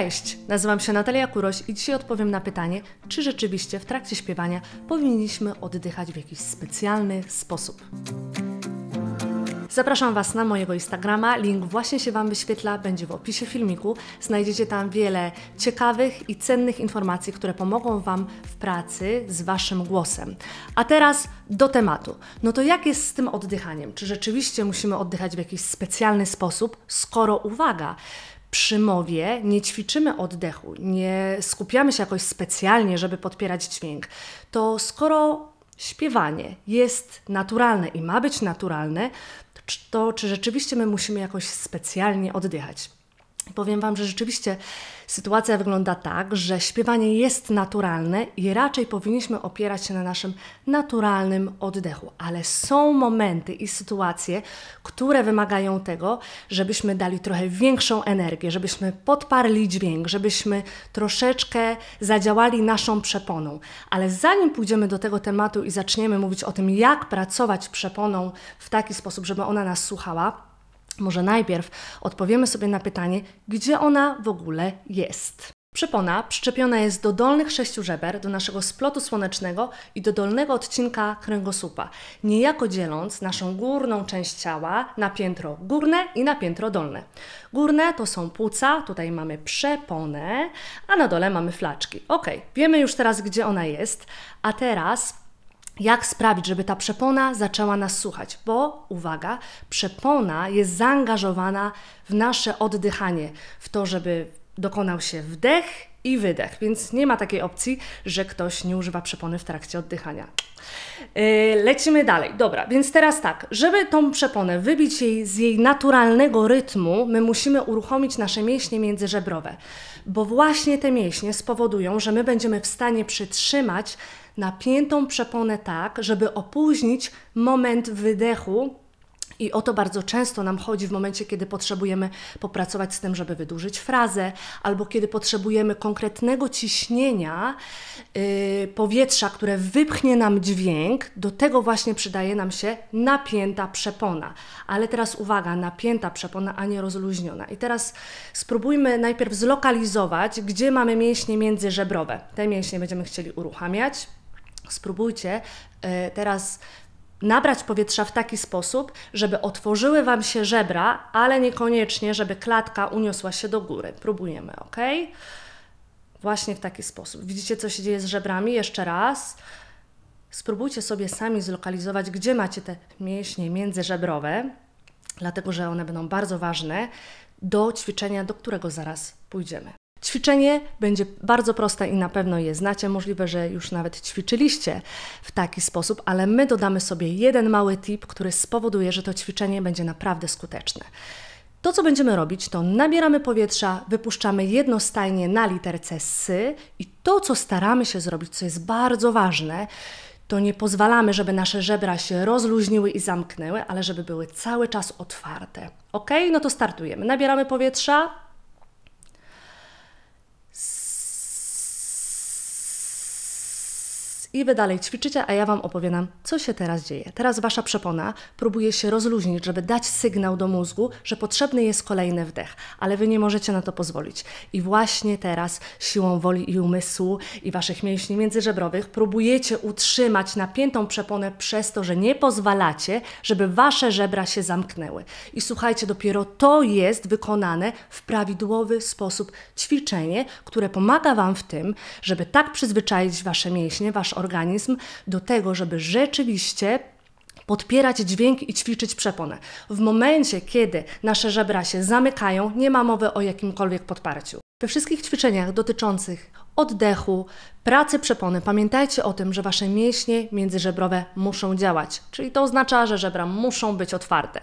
Cześć, nazywam się Natalia Kuroś i dzisiaj odpowiem na pytanie, czy rzeczywiście w trakcie śpiewania powinniśmy oddychać w jakiś specjalny sposób. Zapraszam Was na mojego Instagrama, link właśnie się Wam wyświetla, będzie w opisie filmiku. Znajdziecie tam wiele ciekawych i cennych informacji, które pomogą Wam w pracy z Waszym głosem. A teraz do tematu. No to jak jest z tym oddychaniem? Czy rzeczywiście musimy oddychać w jakiś specjalny sposób, skoro uwaga, przy mowie nie ćwiczymy oddechu, nie skupiamy się jakoś specjalnie, żeby podpierać dźwięk, to skoro śpiewanie jest naturalne i ma być naturalne, to czy rzeczywiście my musimy jakoś specjalnie oddychać? Powiem Wam, że rzeczywiście sytuacja wygląda tak, że śpiewanie jest naturalne i raczej powinniśmy opierać się na naszym naturalnym oddechu, ale są momenty i sytuacje, które wymagają tego, żebyśmy dali trochę większą energię, żebyśmy podparli dźwięk, żebyśmy troszeczkę zadziałali naszą przeponą. Ale zanim pójdziemy do tego tematu i zaczniemy mówić o tym, jak pracować przeponą w taki sposób, żeby ona nas słuchała, może najpierw odpowiemy sobie na pytanie, gdzie ona w ogóle jest. Przepona przyczepiona jest do dolnych sześciu żeber, do naszego splotu słonecznego i do dolnego odcinka kręgosłupa, niejako dzieląc naszą górną część ciała na piętro górne i na piętro dolne. Górne to są płuca, tutaj mamy przeponę, a na dole mamy flaczki. Ok, wiemy już teraz, gdzie ona jest, a teraz jak sprawić, żeby ta przepona zaczęła nas słuchać, bo uwaga, przepona jest zaangażowana w nasze oddychanie, w to, żeby dokonał się wdech i wydech, więc nie ma takiej opcji, że ktoś nie używa przepony w trakcie oddychania. Y, lecimy dalej. Dobra, więc teraz tak, żeby tą przeponę wybić jej z jej naturalnego rytmu, my musimy uruchomić nasze mięśnie międzyżebrowe, bo właśnie te mięśnie spowodują, że my będziemy w stanie przytrzymać napiętą przeponę tak, żeby opóźnić moment wydechu i o to bardzo często nam chodzi w momencie, kiedy potrzebujemy popracować z tym, żeby wydłużyć frazę, albo kiedy potrzebujemy konkretnego ciśnienia yy, powietrza, które wypchnie nam dźwięk. Do tego właśnie przydaje nam się napięta przepona. Ale teraz uwaga, napięta przepona, a nie rozluźniona. I teraz spróbujmy najpierw zlokalizować, gdzie mamy mięśnie międzyżebrowe. Te mięśnie będziemy chcieli uruchamiać. Spróbujcie y, teraz nabrać powietrza w taki sposób, żeby otworzyły Wam się żebra, ale niekoniecznie, żeby klatka uniosła się do góry. Próbujemy, ok? Właśnie w taki sposób. Widzicie, co się dzieje z żebrami? Jeszcze raz. Spróbujcie sobie sami zlokalizować, gdzie macie te mięśnie międzyżebrowe, dlatego że one będą bardzo ważne do ćwiczenia, do którego zaraz pójdziemy. Ćwiczenie będzie bardzo proste i na pewno je znacie. Możliwe, że już nawet ćwiczyliście w taki sposób, ale my dodamy sobie jeden mały tip, który spowoduje, że to ćwiczenie będzie naprawdę skuteczne. To, co będziemy robić, to nabieramy powietrza, wypuszczamy jednostajnie na literce sy i to, co staramy się zrobić, co jest bardzo ważne, to nie pozwalamy, żeby nasze żebra się rozluźniły i zamknęły, ale żeby były cały czas otwarte. Ok? No to startujemy. Nabieramy powietrza, I wy dalej ćwiczycie, a ja wam opowiadam, co się teraz dzieje. Teraz wasza przepona próbuje się rozluźnić, żeby dać sygnał do mózgu, że potrzebny jest kolejny wdech, ale wy nie możecie na to pozwolić. I właśnie teraz siłą woli i umysłu i waszych mięśni międzyżebrowych próbujecie utrzymać napiętą przeponę przez to, że nie pozwalacie, żeby wasze żebra się zamknęły. I słuchajcie, dopiero to jest wykonane w prawidłowy sposób ćwiczenie, które pomaga wam w tym, żeby tak przyzwyczaić wasze mięśnie, wasz organizm, organizm do tego, żeby rzeczywiście podpierać dźwięk i ćwiczyć przeponę. W momencie, kiedy nasze żebra się zamykają, nie ma mowy o jakimkolwiek podparciu. We wszystkich ćwiczeniach dotyczących oddechu, pracy przepony, pamiętajcie o tym, że wasze mięśnie międzyżebrowe muszą działać, czyli to oznacza, że żebra muszą być otwarte.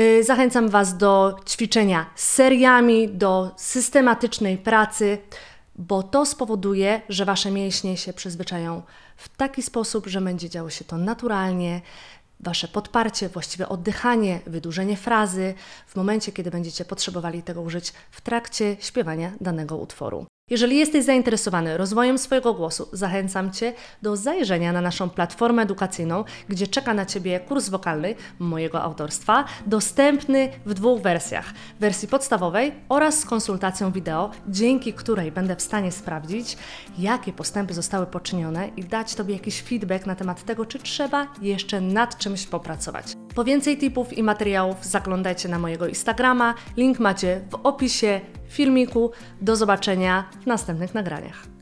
Y, zachęcam Was do ćwiczenia seriami, do systematycznej pracy, bo to spowoduje, że wasze mięśnie się przyzwyczają w taki sposób, że będzie działo się to naturalnie, wasze podparcie, właściwe oddychanie, wydłużenie frazy w momencie, kiedy będziecie potrzebowali tego użyć w trakcie śpiewania danego utworu. Jeżeli jesteś zainteresowany rozwojem swojego głosu, zachęcam Cię do zajrzenia na naszą platformę edukacyjną, gdzie czeka na Ciebie kurs wokalny mojego autorstwa, dostępny w dwóch wersjach: wersji podstawowej oraz z konsultacją wideo, dzięki której będę w stanie sprawdzić, jakie postępy zostały poczynione i dać Tobie jakiś feedback na temat tego, czy trzeba jeszcze nad czymś popracować. Po więcej tipów i materiałów zaglądajcie na mojego Instagrama, link macie w opisie filmiku. Do zobaczenia w następnych nagraniach.